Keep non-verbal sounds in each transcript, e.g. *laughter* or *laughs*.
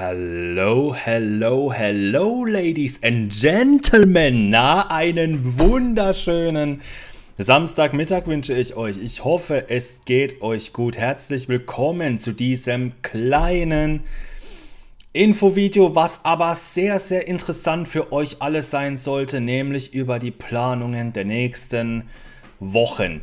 Hallo, hallo, hallo, Ladies and Gentlemen. Na, einen wunderschönen Samstagmittag wünsche ich euch. Ich hoffe, es geht euch gut. Herzlich willkommen zu diesem kleinen Infovideo, was aber sehr, sehr interessant für euch alle sein sollte, nämlich über die Planungen der nächsten Wochen.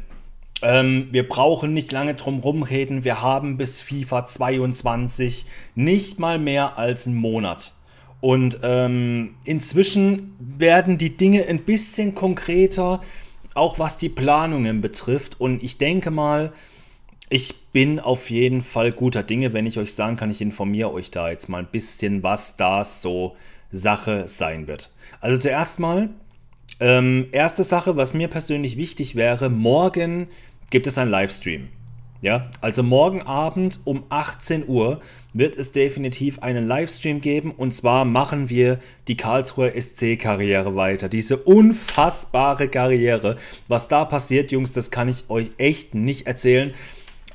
Ähm, wir brauchen nicht lange drum rumreden. Wir haben bis FIFA 22 nicht mal mehr als einen Monat. Und ähm, inzwischen werden die Dinge ein bisschen konkreter, auch was die Planungen betrifft. Und ich denke mal, ich bin auf jeden Fall guter Dinge, wenn ich euch sagen kann, ich informiere euch da jetzt mal ein bisschen, was da so Sache sein wird. Also zuerst mal ähm, erste Sache, was mir persönlich wichtig wäre, morgen gibt es einen Livestream. Ja, also morgen Abend um 18 Uhr wird es definitiv einen Livestream geben und zwar machen wir die Karlsruher SC-Karriere weiter. Diese unfassbare Karriere. Was da passiert, Jungs, das kann ich euch echt nicht erzählen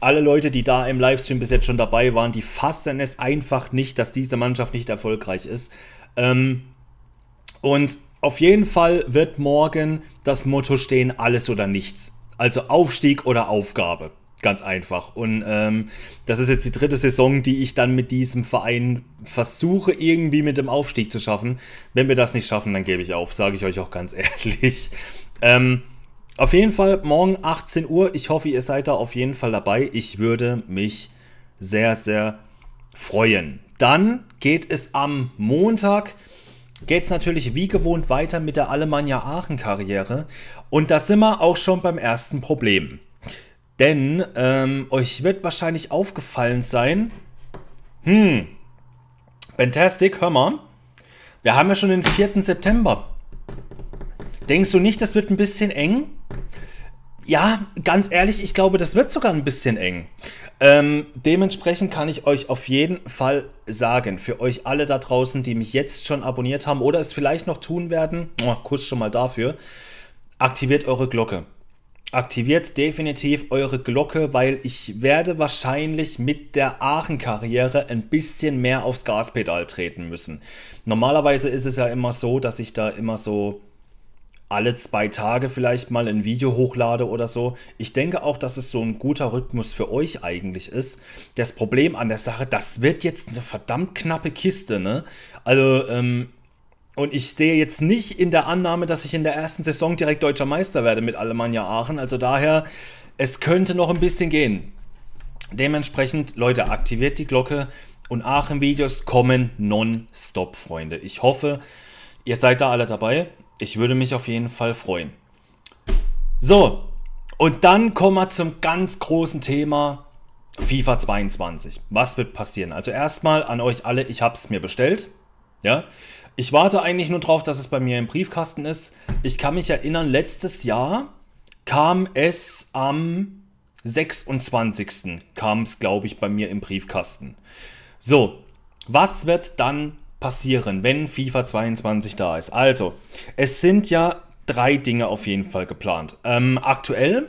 alle Leute, die da im Livestream bis jetzt schon dabei waren, die fassen es einfach nicht, dass diese Mannschaft nicht erfolgreich ist. Ähm, und auf jeden Fall wird morgen das Motto stehen, alles oder nichts. Also Aufstieg oder Aufgabe. Ganz einfach. Und ähm, das ist jetzt die dritte Saison, die ich dann mit diesem Verein versuche, irgendwie mit dem Aufstieg zu schaffen. Wenn wir das nicht schaffen, dann gebe ich auf, sage ich euch auch ganz *laughs* ehrlich. Ähm, auf jeden Fall morgen 18 Uhr. Ich hoffe, ihr seid da auf jeden Fall dabei. Ich würde mich sehr, sehr freuen. Dann geht es am Montag geht es natürlich wie gewohnt weiter mit der Alemannia Aachen-Karriere. Und da sind wir auch schon beim ersten Problem. Denn ähm, euch wird wahrscheinlich aufgefallen sein, hm, Fantastic, hör mal, wir haben ja schon den 4. September. Denkst du nicht, das wird ein bisschen eng? Ja, ganz ehrlich, ich glaube, das wird sogar ein bisschen eng. Ähm, dementsprechend kann ich euch auf jeden Fall sagen, für euch alle da draußen, die mich jetzt schon abonniert haben oder es vielleicht noch tun werden, oh, Kuss schon mal dafür, aktiviert eure Glocke. Aktiviert definitiv eure Glocke, weil ich werde wahrscheinlich mit der Aachen-Karriere ein bisschen mehr aufs Gaspedal treten müssen. Normalerweise ist es ja immer so, dass ich da immer so alle zwei Tage vielleicht mal ein Video hochlade oder so. Ich denke auch, dass es so ein guter Rhythmus für euch eigentlich ist. Das Problem an der Sache, das wird jetzt eine verdammt knappe Kiste, ne? Also, ähm, und ich stehe jetzt nicht in der Annahme, dass ich in der ersten Saison direkt deutscher Meister werde mit Alemannia Aachen. Also daher, es könnte noch ein bisschen gehen. Dementsprechend, Leute, aktiviert die Glocke und Aachen-Videos kommen nonstop, Freunde. Ich hoffe, ihr seid da alle dabei. Ich würde mich auf jeden Fall freuen. So, und dann kommen wir zum ganz großen Thema FIFA 22. Was wird passieren? Also erstmal an euch alle, ich habe es mir bestellt. Ja, ich warte eigentlich nur darauf, dass es bei mir im Briefkasten ist. Ich kann mich erinnern, letztes Jahr kam es am 26. kam es, glaube ich, bei mir im Briefkasten. So, was wird dann passieren, wenn FIFA 22 da ist. Also, es sind ja drei Dinge auf jeden Fall geplant. Ähm, aktuell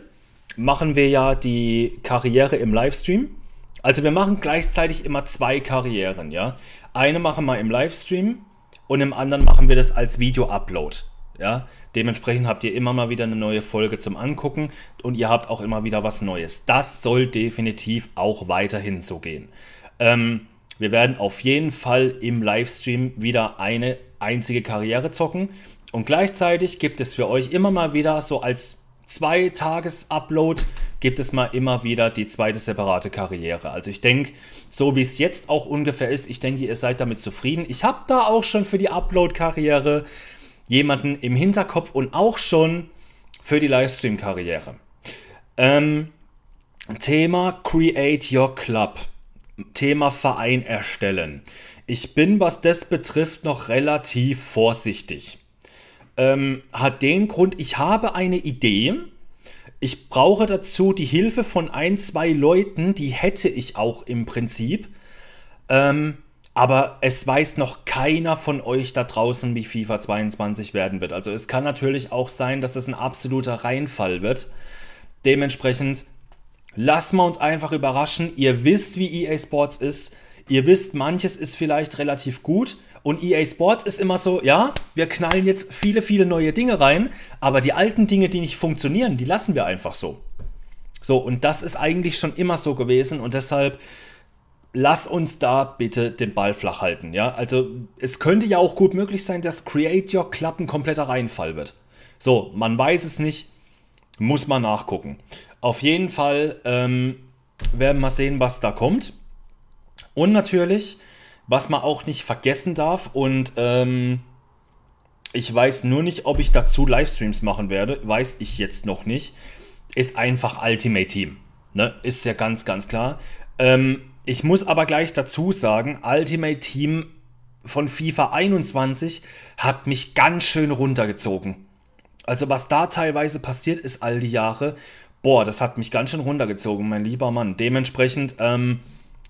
machen wir ja die Karriere im Livestream. Also wir machen gleichzeitig immer zwei Karrieren, ja. Eine machen wir im Livestream und im anderen machen wir das als Video-Upload. Ja, dementsprechend habt ihr immer mal wieder eine neue Folge zum Angucken und ihr habt auch immer wieder was Neues. Das soll definitiv auch weiterhin so gehen. Ähm, wir werden auf jeden Fall im Livestream wieder eine einzige Karriere zocken. Und gleichzeitig gibt es für euch immer mal wieder so als zwei Tages Upload gibt es mal immer wieder die zweite separate Karriere. Also ich denke, so wie es jetzt auch ungefähr ist, ich denke, ihr seid damit zufrieden. Ich habe da auch schon für die Upload Karriere jemanden im Hinterkopf und auch schon für die Livestream Karriere. Ähm, Thema Create Your Club. Thema Verein erstellen. Ich bin, was das betrifft, noch relativ vorsichtig. Ähm, hat den Grund, ich habe eine Idee. Ich brauche dazu die Hilfe von ein, zwei Leuten, die hätte ich auch im Prinzip. Ähm, aber es weiß noch keiner von euch da draußen, wie FIFA 22 werden wird. Also es kann natürlich auch sein, dass das ein absoluter Reinfall wird. Dementsprechend Lassen wir uns einfach überraschen. Ihr wisst, wie EA Sports ist. Ihr wisst, manches ist vielleicht relativ gut. Und EA Sports ist immer so, ja, wir knallen jetzt viele, viele neue Dinge rein, aber die alten Dinge, die nicht funktionieren, die lassen wir einfach so. So, und das ist eigentlich schon immer so gewesen und deshalb lass uns da bitte den Ball flach halten. Ja, also es könnte ja auch gut möglich sein, dass Create Your Club ein kompletter Reinfall wird. So, man weiß es nicht, muss man nachgucken. Auf jeden Fall ähm, werden wir mal sehen, was da kommt. Und natürlich, was man auch nicht vergessen darf und ähm, ich weiß nur nicht, ob ich dazu Livestreams machen werde, weiß ich jetzt noch nicht, ist einfach Ultimate Team. Ne? Ist ja ganz, ganz klar. Ähm, ich muss aber gleich dazu sagen, Ultimate Team von FIFA 21 hat mich ganz schön runtergezogen. Also was da teilweise passiert ist all die Jahre, boah, das hat mich ganz schön runtergezogen, mein lieber Mann. Dementsprechend, ähm,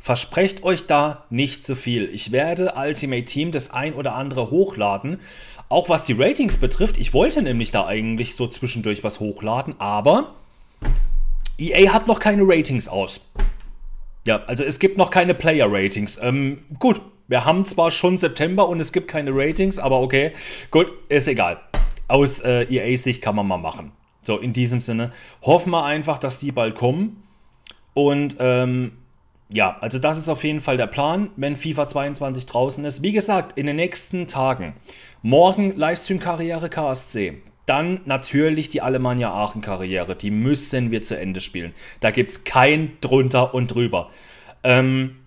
versprecht euch da nicht zu viel. Ich werde Ultimate Team das ein oder andere hochladen. Auch was die Ratings betrifft, ich wollte nämlich da eigentlich so zwischendurch was hochladen, aber EA hat noch keine Ratings aus. Ja, also es gibt noch keine Player-Ratings. Ähm, gut, wir haben zwar schon September und es gibt keine Ratings, aber okay, gut, ist egal. Aus äh, EAs Sicht kann man mal machen. So, in diesem Sinne hoffen wir einfach, dass die bald kommen. Und ähm, ja, also das ist auf jeden Fall der Plan, wenn FIFA 22 draußen ist. Wie gesagt, in den nächsten Tagen. Morgen Livestream-Karriere KSC. Dann natürlich die Alemannia Aachen-Karriere. Die müssen wir zu Ende spielen. Da gibt es kein drunter und drüber. Ähm,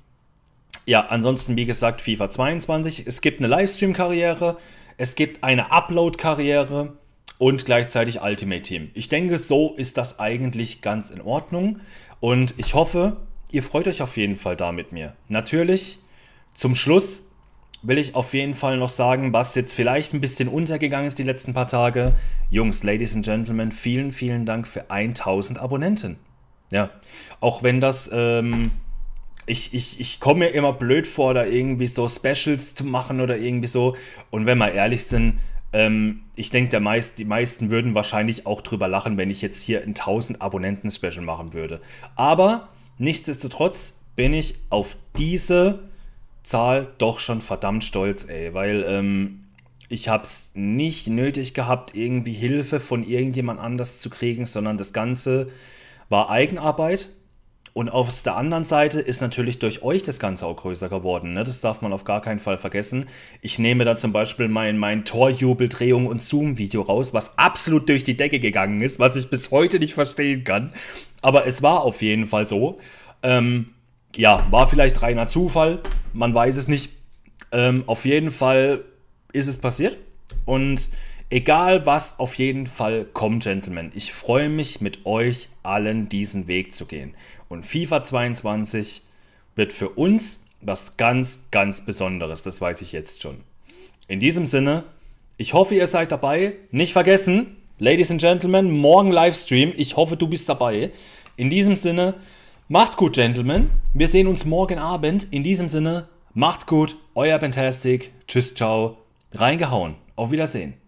ja, ansonsten, wie gesagt, FIFA 22. Es gibt eine Livestream-Karriere. Es gibt eine Upload-Karriere und gleichzeitig Ultimate Team. Ich denke, so ist das eigentlich ganz in Ordnung und ich hoffe, ihr freut euch auf jeden Fall da mit mir. Natürlich, zum Schluss will ich auf jeden Fall noch sagen, was jetzt vielleicht ein bisschen untergegangen ist die letzten paar Tage. Jungs, Ladies and Gentlemen, vielen, vielen Dank für 1000 Abonnenten. Ja, auch wenn das, ähm, ich, ich, ich komme mir immer blöd vor, da irgendwie so Specials zu machen oder irgendwie so. Und wenn wir ehrlich sind, ähm, ich denke, meist, die meisten würden wahrscheinlich auch drüber lachen, wenn ich jetzt hier ein 1000 Abonnenten-Special machen würde. Aber nichtsdestotrotz bin ich auf diese Zahl doch schon verdammt stolz, ey, weil ähm, ich habe es nicht nötig gehabt, irgendwie Hilfe von irgendjemand anders zu kriegen, sondern das Ganze war Eigenarbeit. Und auf der anderen Seite ist natürlich durch euch das Ganze auch größer geworden. Ne? Das darf man auf gar keinen Fall vergessen. Ich nehme da zum Beispiel mein, mein Torjubeldrehung und Zoom-Video raus, was absolut durch die Decke gegangen ist, was ich bis heute nicht verstehen kann. Aber es war auf jeden Fall so. Ähm, ja, war vielleicht reiner Zufall, man weiß es nicht. Ähm, auf jeden Fall ist es passiert. Und Egal was, auf jeden Fall kommt, Gentlemen. Ich freue mich, mit euch allen diesen Weg zu gehen. Und FIFA 22 wird für uns was ganz, ganz Besonderes. Das weiß ich jetzt schon. In diesem Sinne, ich hoffe, ihr seid dabei. Nicht vergessen, Ladies and Gentlemen, morgen Livestream. Ich hoffe, du bist dabei. In diesem Sinne, macht's gut, Gentlemen. Wir sehen uns morgen Abend. In diesem Sinne, macht's gut. Euer Fantastic. Tschüss, ciao. Reingehauen. Auf Wiedersehen.